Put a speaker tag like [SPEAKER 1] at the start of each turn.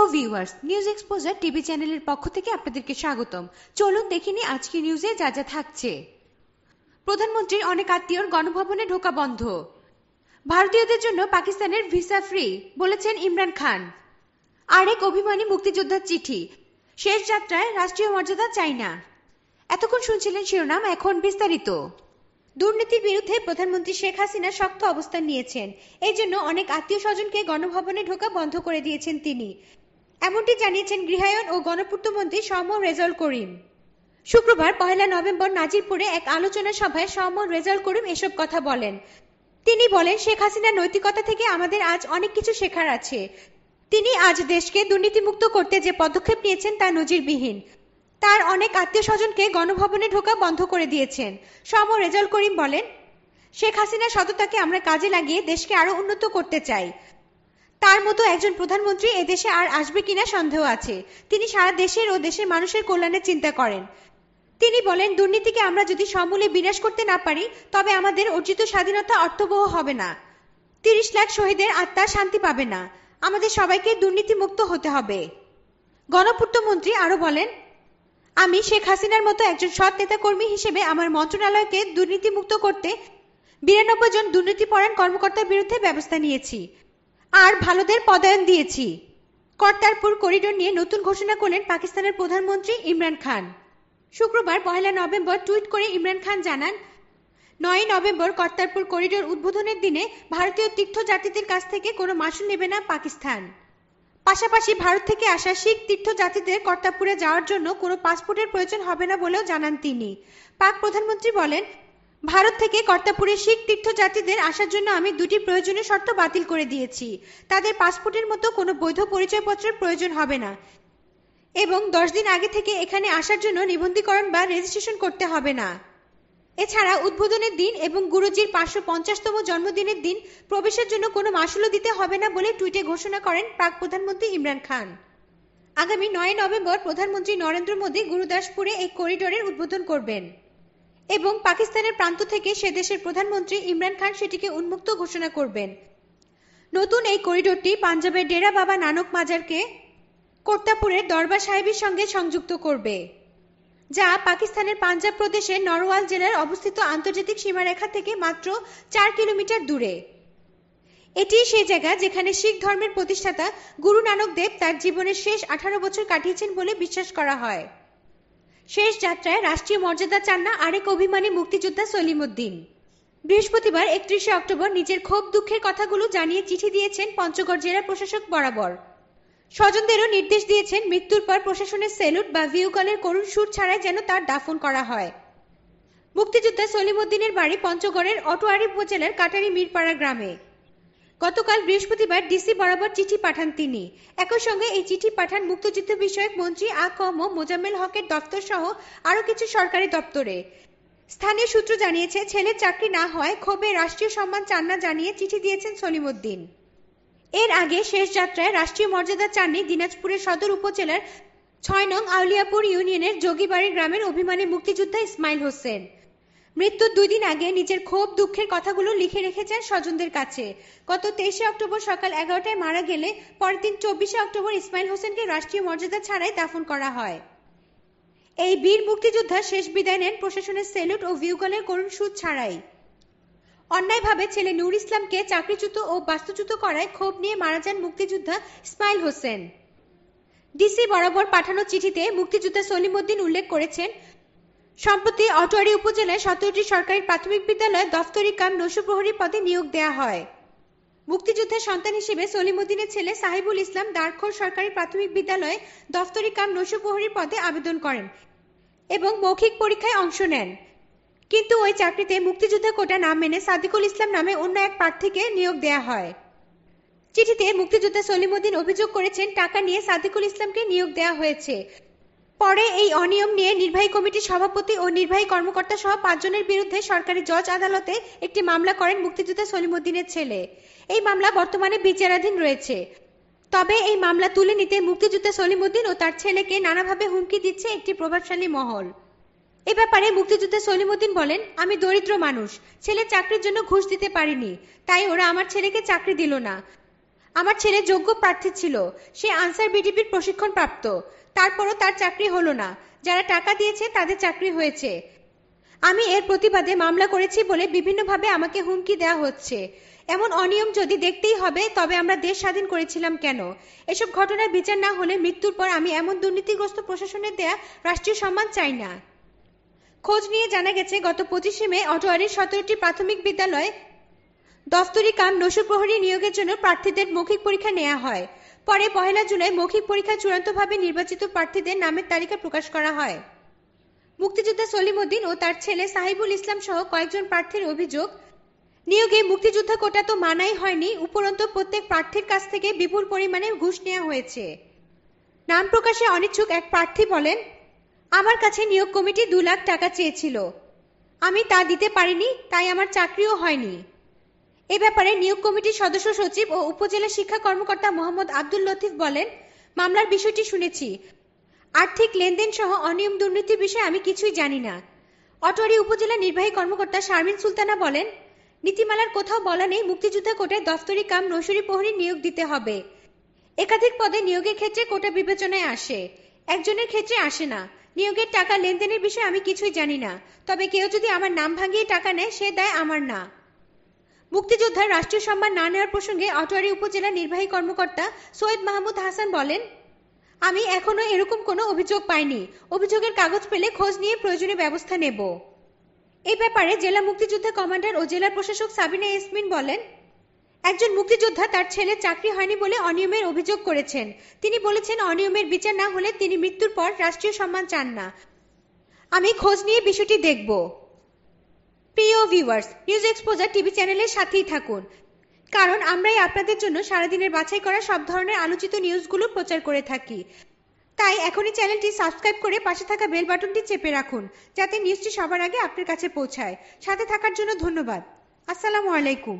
[SPEAKER 1] hello viewers news exposure TV চ্যানেলের পক্ষ থেকে আপনাদেরকে স্বাগতম চলুন দেখিনি আজকে নিউজে যা যা থাকছে প্রধানমন্ত্রীর অনেক আত্মীয়র গণভবনে ঢোকা বন্ধ ভারতীয়দের জন্য পাকিস্তানের ভিসা ফ্রি বলেছেন ইমরান খান আরেক অভিমানী মুক্তিযোদ্ধার চিঠি শেষ যাত্রায় রাষ্ট্রীয় মর্যাদা চাই না এতক্ষণ শুনছিলেন শিরোনাম এখন বিস্তারিত দুর্নীতির বিরুদ্ধে প্রধানমন্ত্রী শেখ হাসিনা শক্ত অবস্থান নিয়েছেন এই জন্য অনেক আত্মীয় স্বজনকে গণভবনে ঢোকা বন্ধ করে দিয়েছেন তিনি এমনটি জানিয়েছেন গৃহায়ন ও গণপূর্তমন্ত্রী সম রেজাল করিম শুক্রবার পহেলা নভেম্বর নাজিরপুরে এক আলোচনা সভায় সম রেজাল করিম এসব কথা বলেন তিনি বলেন শেখ হাসিনার নৈতিকতা থেকে আমাদের আজ অনেক কিছু শেখার আছে তিনি আজ দেশকে দুর্নীতিমুক্ত করতে যে পদক্ষেপ নিয়েছেন তা নজিরবিহীন তার অনেক আত্মীয় স্বজনকে গণভবনে ঢোকা বন্ধ করে দিয়েছেন সম রেজাল করিম বলেন শেখ হাসিনার সততাকে আমরা কাজে লাগিয়ে দেশকে আরো উন্নত করতে চাই তার মতো একজন প্রধানমন্ত্রী এদেশে আর আসবে কিনা সন্দেহ আছে তিনি সারা দেশের ও দেশের মানুষের কল্যাণের চিন্তা করেন তিনি বলেন দুর্নীতিকে আমরা যদি সমূলে বিনাশ করতে না পারি তবে আমাদের অর্জিত স্বাধীনতা অর্থবহ হবে না তিরিশ লাখ শহীদের আত্মা শান্তি পাবে না আমাদের সবাইকে দুর্নীতি মুক্ত হতে হবে গণপূর্তমন্ত্রী আরো বলেন আমি শেখ হাসিনার মতো একজন সৎ নেতাকর্মী হিসেবে আমার মন্ত্রণালয়কে দুর্নীতিমুক্ত করতে বিরানব্বই জন দুর্নীতিপরায়ণ কর্মকর্তার বিরুদ্ধে ব্যবস্থা নিয়েছি আর ভালোদের পদায়ন দিয়েছি কর্তারপুর করিডোর নিয়ে নতুন ঘোষণা করলেন পাকিস্তানের প্রধানমন্ত্রী ইমরান খান শুক্রবার পহেলা নভেম্বর টুইট করে ইমরান খান জানান নয় নভেম্বর কর্তারপুর করিডোর উদ্বোধনের দিনে ভারতীয় তীর্থযাত্রীদের কাছ থেকে কোনো মাসুল নেবে না পাকিস্তান পাশাপাশি ভারত থেকে আসা শিখ তীর্থযাত্রীদের কর্তারপুরে যাওয়ার জন্য কোনো পাসপোর্টের প্রয়োজন হবে না বলেও জানান তিনি পাক প্রধানমন্ত্রী বলেন ভারত থেকে কর্তাপুরে শিখ তীর্থযাত্রীদের আসার জন্য আমি দুটি প্রয়োজনীয় শর্ত বাতিল করে দিয়েছি তাদের পাসপোর্টের মতো কোনো বৈধ পরিচয়পত্রের প্রয়োজন হবে না এবং দশ দিন আগে থেকে এখানে আসার জন্য নিবন্ধীকরণ বা রেজিস্ট্রেশন করতে হবে না এছাড়া উদ্বোধনের দিন এবং গুরুজির পাঁচশো পঞ্চাশতম জন্মদিনের দিন প্রবেশের জন্য কোনো মাসুলও দিতে হবে না বলে টুইটে ঘোষণা করেন প্রাক প্রধানমন্ত্রী ইমরান খান আগামী নয় নভেম্বর প্রধানমন্ত্রী নরেন্দ্র মোদী গুরুদাসপুরে এই করিডোরের উদ্বোধন করবেন এবং পাকিস্তানের প্রান্ত থেকে সে দেশের প্রধানমন্ত্রী ইমরান খান সেটিকে উন্মুক্ত ঘোষণা করবেন নতুন এই করিডোরটি পাঞ্জাবের ডেরা বাবা নানক মাজারকে কর্তাপুরের দরবার সাহেবের সঙ্গে সংযুক্ত করবে যা পাকিস্তানের পাঞ্জাব প্রদেশের নরওয়াল জেলার অবস্থিত আন্তর্জাতিক সীমারেখা থেকে মাত্র চার কিলোমিটার দূরে এটি সেই জায়গা যেখানে শিখ ধর্মের প্রতিষ্ঠাতা গুরু নানক দেব তার জীবনের শেষ আঠারো বছর কাটিয়েছেন বলে বিশ্বাস করা হয় শেষ যাত্রায় রাষ্ট্রীয় মর্যাদা চান না আরেক অভিমানী মুক্তিযোদ্ধা সলিমুদ্দিন বৃহস্পতিবার একত্রিশে অক্টোবর নিজের ক্ষোভ দুঃখের কথাগুলো জানিয়ে চিঠি দিয়েছেন পঞ্চগড় জেলা প্রশাসক বরাবর স্বজনদেরও নির্দেশ দিয়েছেন মৃত্যুর পর প্রশাসনের সেলুট বা ভিউকলের করুণ সুর ছাড়াই যেন তার দাফন করা হয় মুক্তিযোদ্ধা সলিমুদ্দিনের বাড়ি পঞ্চগড়ের অটোয়ারি উপজেলার কাটারি মিরপাড়া গ্রামে গতকাল বৃহস্পতিবার ডিসি বরাবর চিঠি পাঠান তিনি একই সঙ্গে এই চিঠি পাঠান মুক্তযুদ্ধ বিষয়ক মন্ত্রী আ কম মোজাম্মেল হকের দপ্তর সহ আরও কিছু সরকারি দপ্তরে স্থানীয় সূত্র জানিয়েছে ছেলের চাকরি না হয় ক্ষোভে রাষ্ট্রীয় সম্মান চান না জানিয়ে চিঠি দিয়েছেন সলিমুদ্দিন এর আগে শেষ যাত্রায় রাষ্ট্রীয় মর্যাদা চাননি দিনাজপুরের সদর উপজেলার ছয় নং আউলিয়াপুর ইউনিয়নের যোগীবাড়ি গ্রামের অভিমানী মুক্তিযোদ্ধা ইসমাইল হোসেন মৃত্যুর দুই দিন আগে নিজের ক্ষোভ দুঃখের কথাগুলো লিখে রেখে যান স্বজনদের কাছে গত তেইশে অক্টোবর সকাল এগারোটায় মারা গেলে পরের দিন চব্বিশে অক্টোবর ইসমাইল হোসেনকে রাষ্ট্রীয় মর্যাদা ছাড়াই দাফন করা হয় এই বীর মুক্তিযোদ্ধা শেষ বিদায় নেন প্রশাসনের সেলুট ও ভিউগালের করুণ সুদ ছাড়াই অন্যায়ভাবে ছেলে নূর ইসলামকে চাকরিচ্যুত ও বাস্তুচ্যুত করায় ক্ষোভ নিয়ে মারা যান মুক্তিযোদ্ধা ইসমাইল হোসেন ডিসি বরাবর পাঠানো চিঠিতে মুক্তিযোদ্ধা সলিমুদ্দিন উল্লেখ করেছেন সম্প্রতি অটোয়ারি উপজেলায় সতেরোটি সরকারি প্রাথমিক বিদ্যালয়ে দফতরি কাম নসু প্রহরী পদে নিয়োগ দেওয়া হয় মুক্তিযুদ্ধের সন্তান হিসেবে সলিমুদ্দিনের ছেলে সাহিবুল ইসলাম দারখোর সরকারি প্রাথমিক বিদ্যালয়ে দফতরি কাম নসু প্রহরী পদে আবেদন করেন এবং মৌখিক পরীক্ষায় অংশ নেন কিন্তু ওই চাকরিতে মুক্তিযোদ্ধা কোটা না মেনে সাদিকুল ইসলাম নামে অন্য এক প্রার্থীকে নিয়োগ দেয়া হয় চিঠিতে মুক্তিযোদ্ধা সলিমুদ্দিন অভিযোগ করেছেন টাকা নিয়ে সাদিকুল ইসলামকে নিয়োগ দেয়া হয়েছে পরে এই অনিয়ম নিয়ে নির্বাহী কমিটির সভাপতি ও নির্বাহী কর্মকর্তা সহ পাঁচজনের বিরুদ্ধে সরকারি জজ আদালতে একটি মামলা করেন মুক্তিযোদ্ধা সলিমুদ্দিনের ছেলে এই মামলা বর্তমানে বিচারাধীন রয়েছে তবে এই মামলা তুলে নিতে মুক্তিযোদ্ধা সলিমুদ্দিন ও তার ছেলেকে নানাভাবে হুমকি দিচ্ছে একটি প্রভাবশালী মহল এ ব্যাপারে মুক্তিযোদ্ধা সলিমুদ্দিন বলেন আমি দরিদ্র মানুষ ছেলে চাকরির জন্য ঘুষ দিতে পারিনি তাই ওরা আমার ছেলেকে চাকরি দিল না আমার ছেলে যোগ্য প্রার্থী ছিল সে আনসার বিডিপির প্রশিক্ষণ প্রাপ্ত তারপরও তার চাকরি হলো না যারা টাকা দিয়েছে তাদের চাকরি হয়েছে আমি এর প্রতিবাদে মামলা করেছি বলে বিভিন্নভাবে আমাকে হুমকি দেওয়া হচ্ছে এমন অনিয়ম যদি দেখতেই হবে তবে আমরা দেশ স্বাধীন করেছিলাম কেন এসব ঘটনার বিচার না হলে মৃত্যুর পর আমি এমন দুর্নীতিগ্রস্ত প্রশাসনের দেয়া রাষ্ট্রীয় সম্মান চাই না খোঁজ নিয়ে জানা গেছে গত পঁচিশে মে অটোয়ারির সতেরোটি প্রাথমিক বিদ্যালয়ে দফতরি কাম নসু প্রহরী নিয়োগের জন্য প্রার্থীদের মৌখিক পরীক্ষা নেওয়া হয় পরে পহেলা জুলাই মৌখিক পরীক্ষা চূড়ান্তভাবে নির্বাচিত প্রার্থীদের নামের তালিকা প্রকাশ করা হয় মুক্তিযোদ্ধা উদ্দিন ও তার ছেলে সাহিবুল ইসলাম সহ কয়েকজন প্রার্থীর অভিযোগ নিয়োগে মুক্তিযোদ্ধা কোটা তো মানাই হয়নি উপরন্ত প্রত্যেক প্রার্থীর কাছ থেকে বিপুল পরিমাণে ঘুষ নেওয়া হয়েছে নাম প্রকাশে অনিচ্ছুক এক প্রার্থী বলেন আমার কাছে নিয়োগ কমিটি দু লাখ টাকা চেয়েছিল আমি তা দিতে পারিনি তাই আমার চাকরিও হয়নি এ ব্যাপারে নিয়োগ কমিটির সদস্য সচিব ও উপজেলা শিক্ষা কর্মকর্তা মোহাম্মদ আব্দুল লতিফ বলেন মামলার বিষয়টি শুনেছি আর্থিক লেনদেন সহ অনিয়ম দুর্নীতির বিষয়ে আমি কিছুই জানি না অটোয়ারি উপজেলা নির্বাহী কর্মকর্তা শারমিন সুলতানা বলেন নীতিমালার কোথাও বলা নেই মুক্তিযুদ্ধ কোটে দফতরি কাম নৈশরী প্রহরী নিয়োগ দিতে হবে একাধিক পদে নিয়োগের ক্ষেত্রে কোটা বিবেচনায় আসে একজনের ক্ষেত্রে আসে না নিয়োগের টাকা লেনদেনের বিষয়ে আমি কিছুই জানি না তবে কেউ যদি আমার নাম ভাঙিয়ে টাকা নেয় সে দায় আমার না মুক্তিযোদ্ধার রাষ্ট্রীয় সম্মান না নেওয়ার প্রসঙ্গে আটোয়ারি উপজেলা নির্বাহী কর্মকর্তা সৈয়দ মাহমুদ হাসান বলেন আমি এখনো এরকম কোনো অভিযোগ পাইনি অভিযোগের কাগজ পেলে খোঁজ নিয়ে প্রয়োজনীয় ব্যবস্থা নেব এই ব্যাপারে জেলা মুক্তিযোদ্ধা কমান্ডার ও জেলা প্রশাসক সাবিনা ইসমিন বলেন একজন মুক্তিযোদ্ধা তার ছেলে চাকরি হয়নি বলে অনিয়মের অভিযোগ করেছেন তিনি বলেছেন অনিয়মের বিচার না হলে তিনি মৃত্যুর পর রাষ্ট্রীয় সম্মান চান না আমি খোঁজ নিয়ে বিষয়টি দেখব প্রিয় ভিউয়ার্স নিউজ এক্সপোজার টিভি চ্যানেলের সাথেই থাকুন কারণ আমরাই আপনাদের জন্য সারাদিনের বাছাই করা সব ধরনের আলোচিত নিউজগুলো প্রচার করে থাকি তাই এখনই চ্যানেলটি সাবস্ক্রাইব করে পাশে থাকা বেল বাটনটি চেপে রাখুন যাতে নিউজটি সবার আগে আপনার কাছে পৌঁছায় সাথে থাকার জন্য ধন্যবাদ আসসালামু আলাইকুম